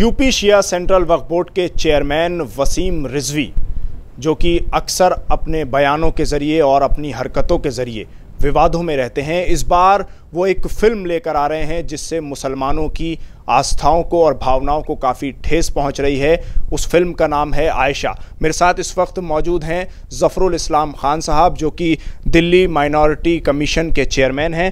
You P Shia central Waqf board کے chairman Wasim Rizvi جو کہ اکثر اپنے بیانوں کے ذریعے اور اپنی حرکتوں کے ذریعے ووادوں میں رہتے ہیں اس بار وہ ایک فلم لے کر آ رہے ہیں جس سے مسلمانوں کی آستھاؤں کو اور بھاوناؤں کو کافی ٹھیس پہنچ رہی ہے اس فلم کا نام ہے عائشہ میرے ساتھ اس وقت موجود ہیں ظفر الاسلام خان صاحب جو کہ دلی مائنورٹی کمیشن کے چیئرمین ہیں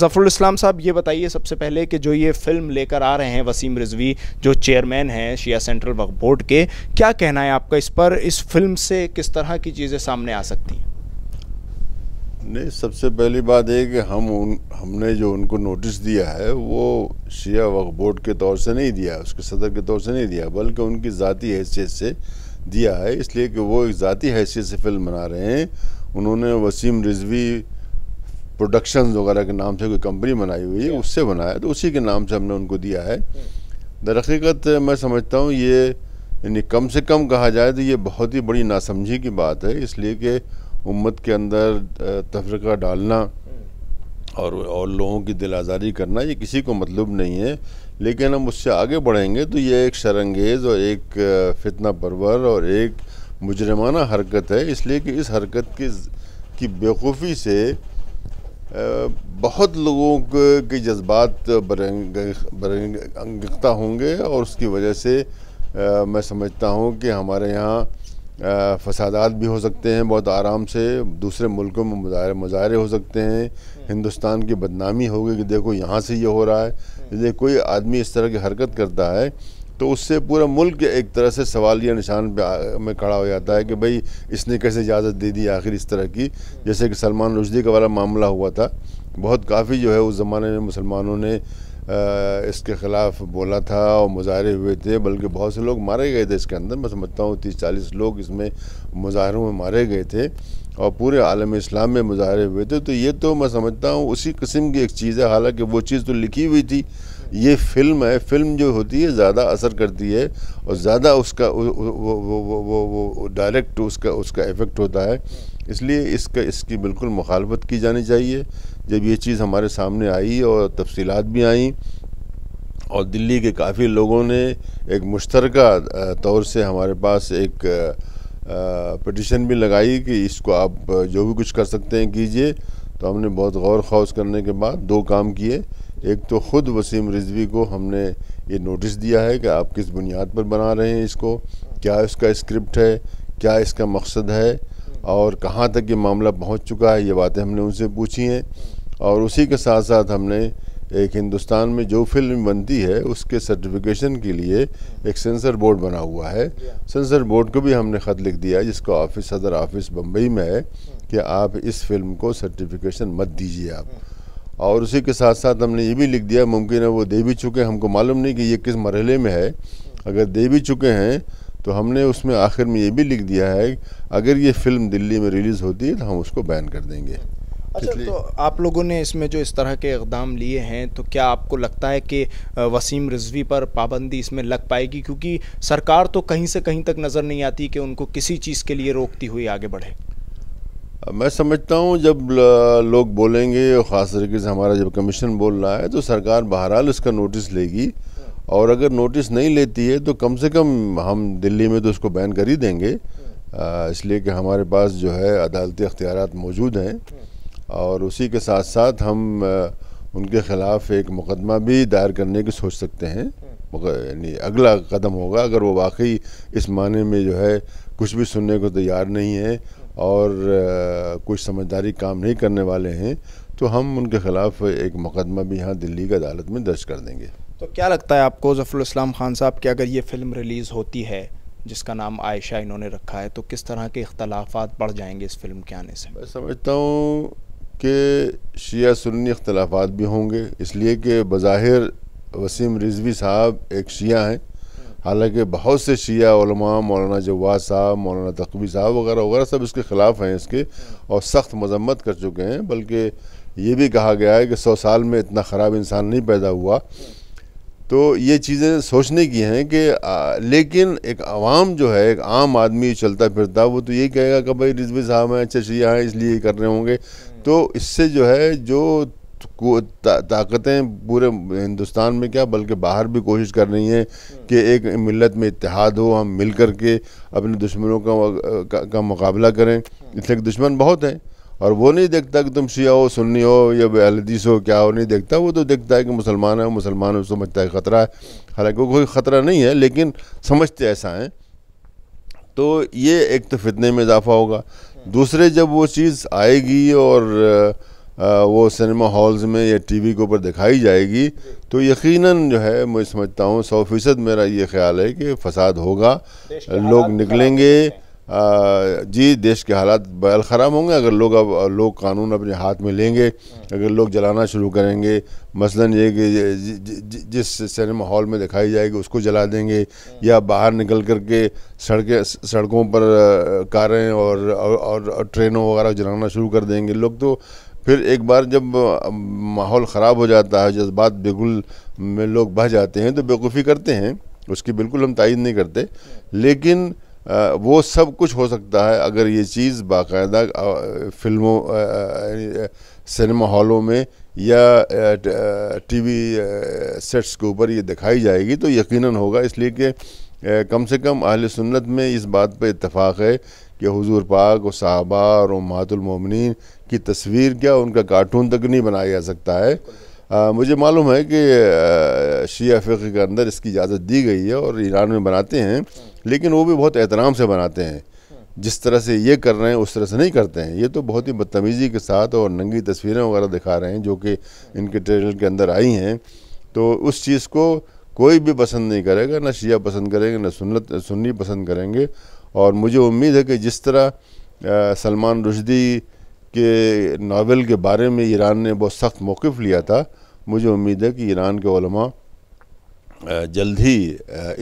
ظفر الاسلام صاحب یہ بتائیے سب سے پہلے کہ جو یہ فلم لے کر آ رہے ہیں وسیم رضوی جو چیئرمین ہیں شیعہ سینٹرل وقف بورڈ کے کیا کہنا ہے آپ کا اس پر اس فلم سے کس طرح کی چیزیں سامنے آ سکتی ہیں نہیں سب سے پہلی بات یہ کہ ہم ان ہم نے جو ان کو نوٹس دیا ہے وہ شیعہ بورڈ کے طور سے نہیں دیا ہے اس کے صدر کے طور سے نہیں دیا بلکہ ان کی ذاتی حیثیت سے دیا ہے اس لیے کہ وہ ایک ذاتی حیثیت سے فلم بنا رہے ہیں انہوں نے وسیم رضوی پروڈکشنز وغیرہ کے نام سے کوئی کمپنی بنائی ہوئی ہے اس سے بنایا تو اسی کے نام سے ہم نے ان کو دیا ہے حقیقت میں سمجھتا ہوں یہ یعنی کم سے کم کہا جائے تو یہ بہت ہی بڑی ناسمجھی کی بات ہے اس لیے کہ امت کے اندر تفرقہ ڈالنا اور اور لوگوں کی دل آزاری کرنا یہ کسی کو مطلب نہیں ہے لیکن ہم اس سے آگے بڑھیں گے تو یہ ایک شرنگیز اور ایک فتنہ پرور اور ایک مجرمانہ حرکت ہے اس لیے کہ اس حرکت کی بیوقوفی سے بہت لوگوں کے جذبات ہوں گے اور اس کی وجہ سے میں سمجھتا ہوں کہ ہمارے یہاں فسادات بھی ہو سکتے ہیں بہت آرام سے دوسرے ملکوں میں مظاہرے مظاہرے ہو سکتے ہیں ہندوستان کی بدنامی ہوگی کہ دیکھو یہاں سے یہ ہو رہا ہے یہ کوئی آدمی اس طرح کی حرکت کرتا ہے تو اس سے پورا ملک ایک طرح سے سوال یا نشان پہ میں کھڑا ہو جاتا ہے کہ بھئی اس نے کیسے اجازت دے دی آخر اس طرح کی جیسے کہ سلمان رشدی کا والا معاملہ ہوا تھا بہت کافی جو ہے اس زمانے میں مسلمانوں نے اس کے خلاف بولا تھا اور مظاہرے ہوئے تھے بلکہ بہت سے لوگ مارے گئے تھے اس کے اندر میں سمجھتا ہوں تیس چالیس لوگ اس میں مظاہروں میں مارے گئے تھے اور پورے عالم اسلام میں مظاہرے ہوئے تھے تو یہ تو میں سمجھتا ہوں اسی قسم کی ایک چیز ہے حالانکہ وہ چیز تو لکھی ہوئی تھی یہ فلم ہے فلم جو ہوتی ہے زیادہ اثر کرتی ہے اور زیادہ اس کا ڈائریکٹ اس کا اس کا افیکٹ ہوتا ہے اس لیے اس کا اس کی بالکل مخالفت کی جانی چاہیے جب یہ چیز ہمارے سامنے آئی اور تفصیلات بھی آئیں اور دلی کے کافی لوگوں نے ایک مشترکہ طور سے ہمارے پاس ایک پٹیشن بھی لگائی کہ اس کو آپ جو بھی کچھ کر سکتے ہیں کیجئے تو ہم نے بہت غور خوص کرنے کے بعد دو کام کیے ایک تو خود وسیم رضوی کو ہم نے یہ نوٹس دیا ہے کہ آپ کس بنیاد پر بنا رہے ہیں اس کو کیا اس کا اسکرپٹ ہے کیا اس کا مقصد ہے اور کہاں تک یہ معاملہ پہنچ چکا ہے یہ باتیں ہم نے ان سے پوچھی ہیں اور اسی کے ساتھ ساتھ ہم نے ایک ہندوستان میں جو فلم بنتی ہے اس کے سرٹیفکیشن کے لیے ایک سینسر بورڈ بنا ہوا ہے سینسر بورڈ کو بھی ہم نے خط لکھ دیا جس کو آفس صدر آفس بمبئی میں ہے کہ آپ اس فلم کو سرٹیفیکیشن مت دیجیے آپ اور اسی کے ساتھ ساتھ ہم نے یہ بھی لکھ دیا ممکن ہے وہ دے بھی چکے ہم کو معلوم نہیں کہ یہ کس مرحلے میں ہے اگر دے بھی چکے ہیں تو ہم نے اس میں آخر میں یہ بھی لکھ دیا ہے اگر یہ فلم دلی میں ریلیز ہوتی ہے تو ہم اس کو بین کر دیں گے اچھا تو آپ لوگوں نے اس میں جو اس طرح کے اقدام لیے ہیں تو کیا آپ کو لگتا ہے کہ وسیم رضوی پر پابندی اس میں لگ پائے گی کیونکہ سرکار تو کہیں سے کہیں تک نظر نہیں آتی کہ ان کو کسی چیز کے لیے روکتی ہوئی آگے بڑھے میں سمجھتا ہوں جب لوگ بولیں گے اور خاص طریقے سے ہمارا جب کمیشن بول رہا ہے تو سرکار بہرحال اس کا نوٹس لے گی اور اگر نوٹس نہیں لیتی ہے تو کم سے کم ہم دلی میں تو اس کو بین کر ہی دیں گے اس لیے کہ ہمارے پاس جو ہے عدالتی اختیارات موجود ہیں اور اسی کے ساتھ ساتھ ہم ان کے خلاف ایک مقدمہ بھی دائر کرنے کی سوچ سکتے ہیں یعنی اگلا قدم ہوگا اگر وہ واقعی اس معنی میں جو ہے کچھ بھی سننے کو تیار نہیں ہے اور کچھ سمجھداری کام نہیں کرنے والے ہیں تو ہم ان کے خلاف ایک مقدمہ بھی یہاں دلی کی عدالت میں درج کر دیں گے تو کیا لگتا ہے آپ کو ظفر الاسلام خان صاحب کہ اگر یہ فلم ریلیز ہوتی ہے جس کا نام عائشہ انہوں نے رکھا ہے تو کس طرح کے اختلافات بڑھ جائیں گے اس فلم کے آنے سے میں سمجھتا ہوں کہ شیعہ سنی اختلافات بھی ہوں گے اس لیے کہ بظاہر وسیم رضوی صاحب ایک شیعہ ہیں حالانکہ بہت سے شیعہ علماء مولانا جواد صاحب مولانا تقوی صاحب وغیرہ وغیرہ سب اس کے خلاف ہیں اس کے اور سخت مذمت کر چکے ہیں بلکہ یہ بھی کہا گیا ہے کہ سو سال میں اتنا خراب انسان نہیں پیدا ہوا تو یہ چیزیں سوچنے کی ہیں کہ لیکن ایک عوام جو ہے ایک عام آدمی چلتا پھرتا وہ تو یہ کہے گا کہ بھائی رضوی صاحب ہیں اچھا شیعہ ہیں اس لیے کر رہے ہوں گے تو اس سے جو ہے جو طاقتیں پورے ہندوستان میں کیا بلکہ باہر بھی کوشش کر رہی ہیں کہ ایک ملت میں اتحاد ہو ہم مل کر کے اپنے دشمنوں کا کا مقابلہ کریں اس لیے کہ دشمن بہت ہیں اور وہ نہیں دیکھتا کہ تم شیعہ ہو سنی ہو یا الدیث ہو کیا ہو نہیں دیکھتا وہ تو دیکھتا ہے کہ مسلمان ہے مسلمان ہو سمجھتا ہے خطرہ ہے حالانکہ وہ کوئی خطرہ نہیں ہے لیکن سمجھتے ایسا ہیں تو یہ ایک تو فتنے میں اضافہ ہوگا دوسرے جب وہ چیز آئے گی اور وہ سنیما ہالز میں یا ٹی وی کے اوپر دکھائی جائے گی تو یقیناً جو ہے میں سمجھتا ہوں سو فیصد میرا یہ خیال ہے کہ فساد ہوگا لوگ نکلیں گے جی دیش کے حالات بیل خراب ہوں گے اگر لوگ اب لوگ قانون اپنے ہاتھ میں لیں گے اگر لوگ جلانا شروع کریں گے مثلا یہ کہ جی، جی، جی، جس سینما ہال میں دکھائی جائے گی اس کو جلا دیں گے یا باہر نکل کر کے سڑکیں سڑکوں پر کاریں اور اور ٹرینوں وغیرہ جلانا شروع کر دیں گے لوگ تو پھر ایک بار جب ماحول خراب ہو جاتا ہے جذبات بالکل میں لوگ بہ جاتے ہیں تو بیوقوفی کرتے ہیں اس کی بالکل ہم تائید نہیں کرتے لیکن وہ سب کچھ ہو سکتا ہے اگر یہ چیز باقاعدہ فلموں یعنی، سنیما ہالوں میں یا ٹی وی سیٹس کے اوپر یہ دکھائی جائے گی تو یقیناً ہوگا اس لیے کہ کم سے کم اہل سنت میں اس بات پہ اتفاق ہے کہ حضور پاک و صحابہ اور امات المومنین کی تصویر کیا ان کا کارٹون تک نہیں بنایا جا سکتا ہے مجھے معلوم ہے کہ شیعہ فقہ کے اندر اس کی اجازت دی گئی ہے اور ایران میں بناتے ہیں لیکن وہ بھی بہت احترام سے بناتے ہیں جس طرح سے یہ کر رہے ہیں اس طرح سے نہیں کرتے ہیں یہ تو بہت ہی بدتمیزی کے ساتھ اور ننگی تصویریں وغیرہ دکھا رہے ہیں جو کہ ان کے ٹریلر کے اندر آئی ہیں تو اس چیز کو کوئی بھی پسند نہیں کرے گا نہ شیعہ پسند کریں گے نہ سنت سنی پسند کریں گے اور مجھے امید ہے کہ جس طرح سلمان رشدی کے ناول کے بارے میں ایران نے بہت سخت موقف لیا تھا مجھے امید ہے کہ ایران کے علماء جلد ہی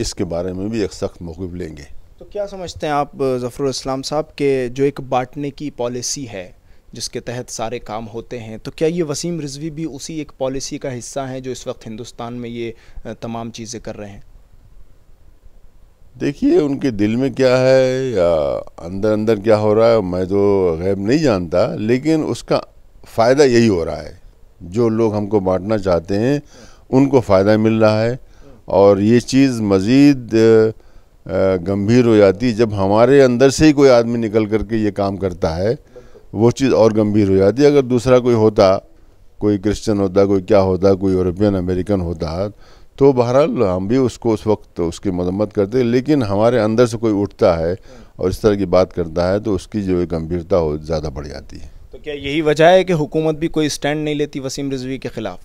اس کے بارے میں بھی ایک سخت موقف لیں گے تو کیا سمجھتے ہیں آپ ظفر الاسلام صاحب کہ جو ایک بانٹنے کی پالیسی ہے جس کے تحت سارے کام ہوتے ہیں تو کیا یہ وسیم رضوی بھی اسی ایک پالیسی کا حصہ ہیں جو اس وقت ہندوستان میں یہ تمام چیزیں کر رہے ہیں دیکھیے ان کے دل میں کیا ہے یا اندر اندر کیا ہو رہا ہے میں تو غیب نہیں جانتا لیکن اس کا فائدہ یہی ہو رہا ہے جو لوگ ہم کو بانٹنا چاہتے ہیں ان کو فائدہ مل رہا ہے اور یہ چیز مزید گمبھیر ہو جاتی جب ہمارے اندر سے ہی کوئی آدمی نکل کر کے یہ کام کرتا ہے وہ چیز اور گمبھیر ہو جاتی ہے اگر دوسرا کوئی ہوتا کوئی کرسچن ہوتا کوئی کیا ہوتا کوئی یورپین امریکن ہوتا تو بہرحال ہم بھی اس کو اس وقت اس کی مذمت کرتے لیکن ہمارے اندر سے کوئی اٹھتا ہے اور اس طرح کی بات کرتا ہے تو اس کی جو گمبھیرتا ہو زیادہ بڑھ جاتی ہے تو کیا یہی وجہ ہے کہ حکومت بھی کوئی اسٹینڈ نہیں لیتی وسیم رضوی کے خلاف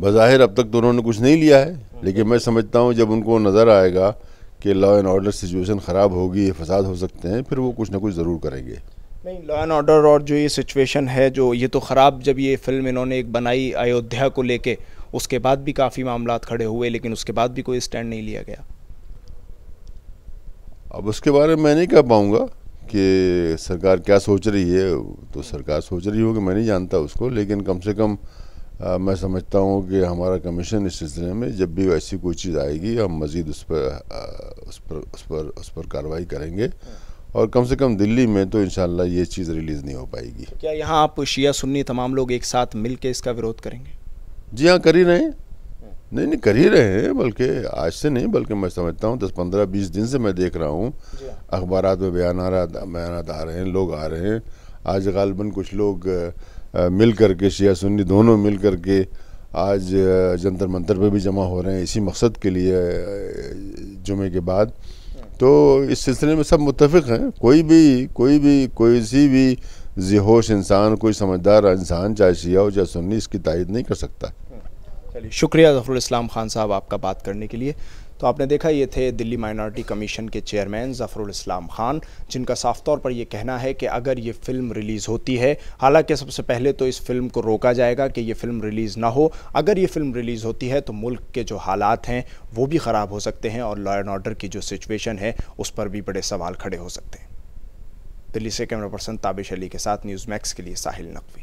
بظاہر اب تک تو انہوں نے کچھ نہیں لیا ہے لیکن میں سمجھتا ہوں جب ان کو نظر آئے گا کہ لا اینڈ آرڈر سچویشن خراب ہوگی فساد ہو سکتے ہیں پھر وہ کچھ نہ کچھ ضرور کریں گے نہیں لا اینڈ آرڈر اور جو یہ سچویشن ہے جو یہ تو خراب جب یہ فلم انہوں نے ایک بنائی ایودھیا کو لے کے اس کے بعد بھی کافی معاملات کھڑے ہوئے لیکن اس کے بعد بھی کوئی اسٹینڈ نہیں لیا گیا اب اس کے بارے میں میں نہیں کہہ پاؤں گا کہ سرکار کیا سوچ رہی ہے تو سرکار سوچ رہی ہو کہ میں نہیں جانتا اس کو لیکن کم سے کم میں سمجھتا ہوں کہ ہمارا کمیشن اس سلسلے میں جب بھی ایسی کوئی چیز آئے گی ہم مزید اس پر اس پر اس پر اس پر کاروائی کریں گے اور کم سے کم دلی میں تو انشاءاللہ یہ چیز ریلیز نہیں ہو پائے گی کیا یہاں آپ شیعہ سنی تمام لوگ ایک ساتھ مل کے اس کا ورودھ کریں گے جی ہاں کر ہی رہے ہیں نہیں نہیں کر ہی رہے ہیں بلکہ آج سے نہیں بلکہ میں سمجھتا ہوں دس پندرہ بیس دن سے میں دیکھ رہا ہوں جی ہاں۔ اخبارات میں بیان بیانات آ رہے ہیں لوگ آ رہے ہیں آج غالباً کچھ لوگ مل کر کے شیعہ سنی دونوں مل کر کے آج جنتر منتر پہ بھی جمع ہو رہے ہیں اسی مقصد کے لیے جمعے کے بعد تو اس سلسلے میں سب متفق ہیں کوئی بھی کوئی بھی کوئی سی بھی ذہوش انسان کوئی سمجھدار انسان چاہے شیعہ ہو چاہے سنی اس کی تائید نہیں کر سکتا چلیے شکریہ ظفر الاسلام خان صاحب آپ کا بات کرنے کے لیے تو آپ نے دیکھا یہ تھے دلی مائنارٹی کمیشن کے چیئرمین ظفر الاسلام خان جن کا صاف طور پر یہ کہنا ہے کہ اگر یہ فلم ریلیز ہوتی ہے حالانکہ سب سے پہلے تو اس فلم کو روکا جائے گا کہ یہ فلم ریلیز نہ ہو اگر یہ فلم ریلیز ہوتی ہے تو ملک کے جو حالات ہیں وہ بھی خراب ہو سکتے ہیں اور لا اینڈ آرڈر کی جو سچویشن ہے اس پر بھی بڑے سوال کھڑے ہو سکتے ہیں دلی سے کیمرہ پرسن تابش علی کے ساتھ نیوز میکس کے لیے ساحل نقوی